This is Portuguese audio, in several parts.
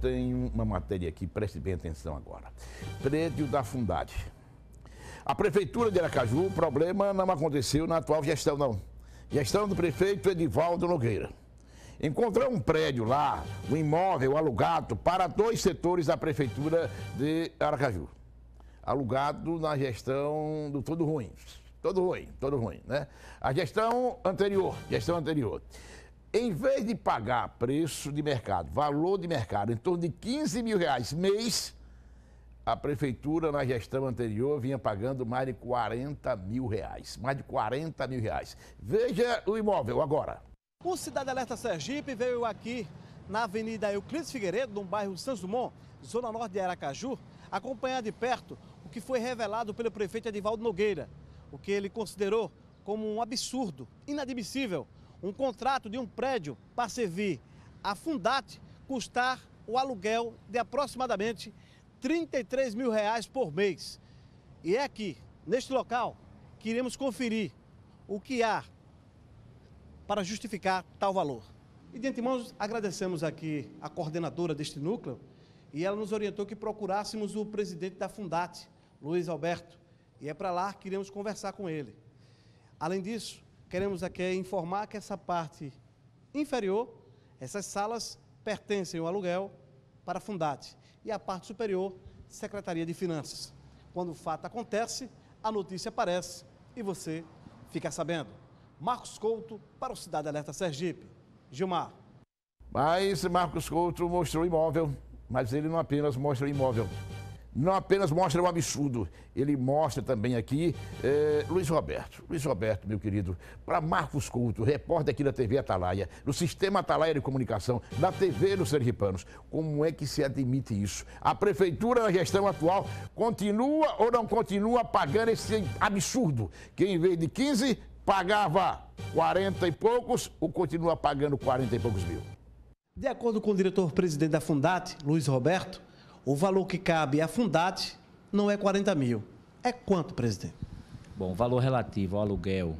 Tem uma matéria aqui, preste bem atenção agora. Prédio da Fundade. A Prefeitura de Aracaju, o problema não aconteceu na atual gestão, não. Gestão do prefeito Edivaldo Nogueira. Encontrou um prédio lá, um imóvel alugado para dois setores da Prefeitura de Aracaju. Alugado na gestão do Todo Ruim. Todo ruim, todo ruim, né? A gestão anterior, gestão anterior em vez de pagar preço de mercado, valor de mercado, em torno de 15 mil reais mês, a prefeitura na gestão anterior vinha pagando mais de 40 mil reais. Mais de 40 mil reais. Veja o imóvel agora. O Cidade Alerta Sergipe veio aqui na Avenida Euclides Figueiredo, no bairro Santos Dumont, zona norte de Aracaju, acompanhar de perto o que foi revelado pelo prefeito Edivaldo Nogueira, o que ele considerou como um absurdo, inadmissível, um contrato de um prédio para servir a Fundat custar o aluguel de aproximadamente 33 mil reais por mês. E é aqui, neste local, que iremos conferir o que há para justificar tal valor. E de antemão, agradecemos aqui a coordenadora deste núcleo e ela nos orientou que procurássemos o presidente da Fundat, Luiz Alberto, e é para lá que iremos conversar com ele. Além disso, queremos aqui é informar que essa parte inferior, essas salas pertencem ao aluguel para a Fundate e a parte superior, Secretaria de Finanças. Quando o fato acontece, a notícia aparece e você fica sabendo. Marcos Couto para o Cidade Alerta Sergipe. Gilmar. Mas Marcos Couto mostrou imóvel, mas ele não apenas mostra imóvel não apenas mostra o um absurdo, ele mostra também aqui eh, Luiz Roberto. Luiz Roberto, meu querido, para Marcos Couto, repórter aqui da TV Atalaia, do Sistema Atalaia de Comunicação, da TV dos Sergipanos, como é que se admite isso? A prefeitura na gestão atual continua ou não continua pagando esse absurdo, que em vez de 15 pagava 40 e poucos ou continua pagando 40 e poucos mil? De acordo com o diretor-presidente da Fundat, Luiz Roberto, o valor que cabe à Fundate não é 40 mil. É quanto, presidente? Bom, o valor relativo ao aluguel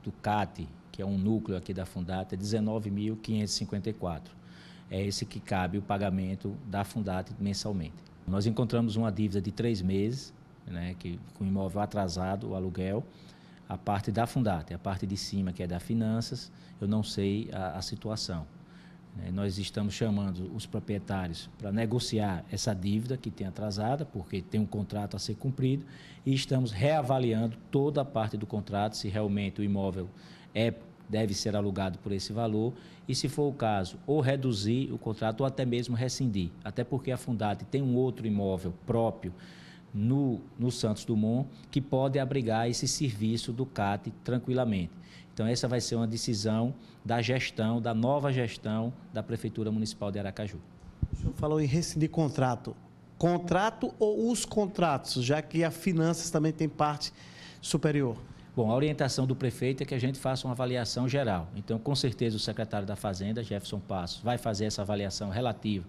do CAT, que é um núcleo aqui da Fundate, é 19.554. É esse que cabe o pagamento da Fundate mensalmente. Nós encontramos uma dívida de três meses, né, que, com o imóvel atrasado, o aluguel, a parte da Fundate, a parte de cima, que é da Finanças, eu não sei a, a situação. Né, nós estamos chamando os proprietários para negociar essa dívida que tem atrasada, porque tem um contrato a ser cumprido, e estamos reavaliando toda a parte do contrato, se realmente o imóvel é, deve ser alugado por esse valor, e se for o caso, ou reduzir o contrato ou até mesmo rescindir. Até porque a Fundade tem um outro imóvel próprio no, no Santos Dumont, que pode abrigar esse serviço do CAT tranquilamente. Então, essa vai ser uma decisão da gestão, da nova gestão da Prefeitura Municipal de Aracaju. O senhor falou em rescindir contrato. Contrato ou os contratos, já que a finanças também tem parte superior? Bom, a orientação do prefeito é que a gente faça uma avaliação geral. Então, com certeza, o secretário da Fazenda, Jefferson Passos, vai fazer essa avaliação relativa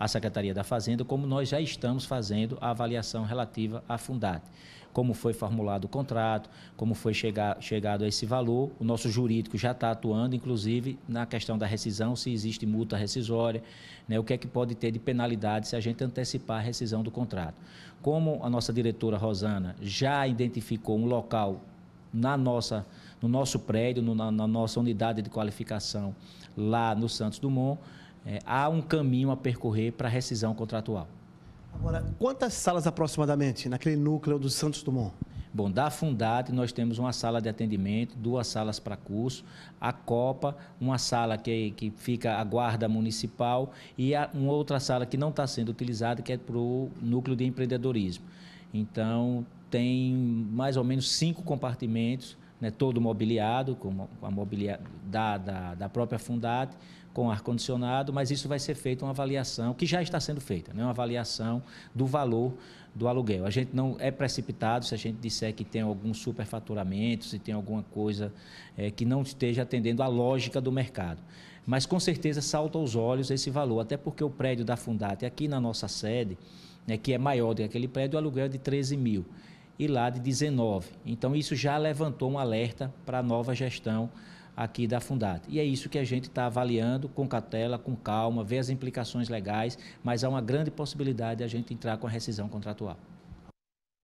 à Secretaria da Fazenda, como nós já estamos fazendo a avaliação relativa à Fundat. Como foi formulado o contrato, como foi chegar, chegado a esse valor. O nosso jurídico já está atuando, inclusive, na questão da rescisão, se existe multa rescisória, né, o que é que pode ter de penalidade se a gente antecipar a rescisão do contrato. Como a nossa diretora Rosana já identificou um local na nossa, no nosso prédio, no, na, na, nossa unidade de qualificação lá no Santos Dumont, é, há um caminho a percorrer para rescisão contratual. Agora, quantas salas aproximadamente naquele núcleo do Santos Dumont? Bom, da Fundate nós temos uma sala de atendimento, duas salas para curso, a Copa, uma sala que, que fica a guarda municipal e a, uma outra sala que não está sendo utilizada, que é para o núcleo de empreendedorismo. Então, tem mais ou menos cinco compartimentos, né, todo mobiliado, com a mobília da, da, da própria Fundat, com ar-condicionado, mas isso vai ser feita uma avaliação, que já está sendo feita, né, uma avaliação do valor do aluguel. A gente não é precipitado se a gente disser que tem algum superfaturamento, se tem alguma coisa é, que não esteja atendendo à lógica do mercado mas com certeza salta aos olhos esse valor, até porque o prédio da Fundate aqui na nossa sede, né, que é maior do que aquele prédio, o aluguel é de 13 mil e lá de 19. Então isso já levantou um alerta para a nova gestão aqui da Fundate. E é isso que a gente está avaliando com cautela, com calma, ver as implicações legais, mas há uma grande possibilidade de a gente entrar com a rescisão contratual.